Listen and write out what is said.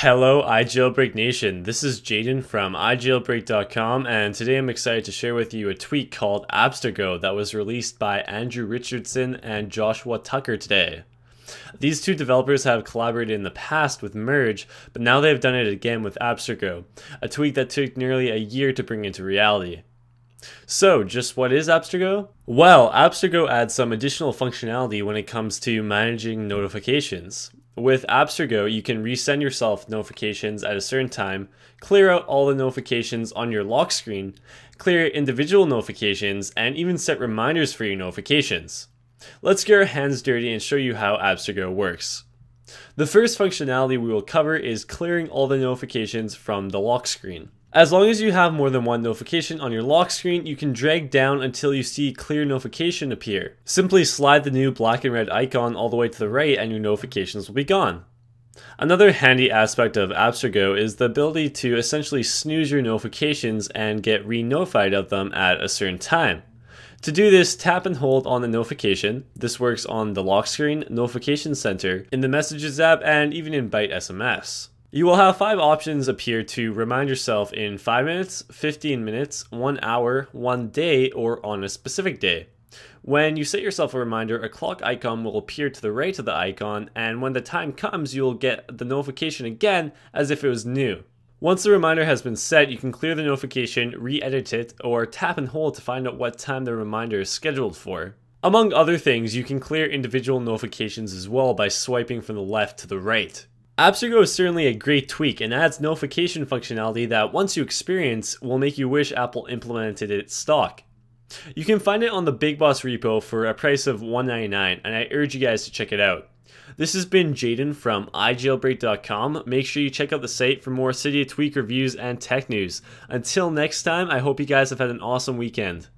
Hello, iJailbreak Nation. This is Jaden from iJailbreak.com, and today I'm excited to share with you a tweet called Abstergo that was released by Andrew Richardson and Joshua Tucker today. These two developers have collaborated in the past with Merge, but now they have done it again with Abstergo, a tweak that took nearly a year to bring into reality. So, just what is Abstergo? Well, Abstergo adds some additional functionality when it comes to managing notifications. With Abstergo, you can resend yourself notifications at a certain time, clear out all the notifications on your lock screen, clear individual notifications, and even set reminders for your notifications. Let's get our hands dirty and show you how Abstergo works. The first functionality we will cover is clearing all the notifications from the lock screen. As long as you have more than one notification on your lock screen, you can drag down until you see clear notification appear. Simply slide the new black and red icon all the way to the right and your notifications will be gone. Another handy aspect of Abstergo is the ability to essentially snooze your notifications and get re-notified of them at a certain time. To do this, tap and hold on the notification. This works on the lock screen, notification center, in the messages app, and even in Byte SMS. You will have five options appear to remind yourself in 5 minutes, 15 minutes, 1 hour, 1 day, or on a specific day. When you set yourself a reminder, a clock icon will appear to the right of the icon, and when the time comes, you will get the notification again as if it was new. Once the reminder has been set, you can clear the notification, re edit it, or tap and hold to find out what time the reminder is scheduled for. Among other things, you can clear individual notifications as well by swiping from the left to the right. AppSugo is certainly a great tweak and adds notification functionality that once you experience will make you wish Apple implemented it stock. You can find it on the Big Boss repo for a price of $1.99 and I urge you guys to check it out. This has been Jaden from ijailbreak.com. Make sure you check out the site for more City Tweak reviews and tech news. Until next time, I hope you guys have had an awesome weekend.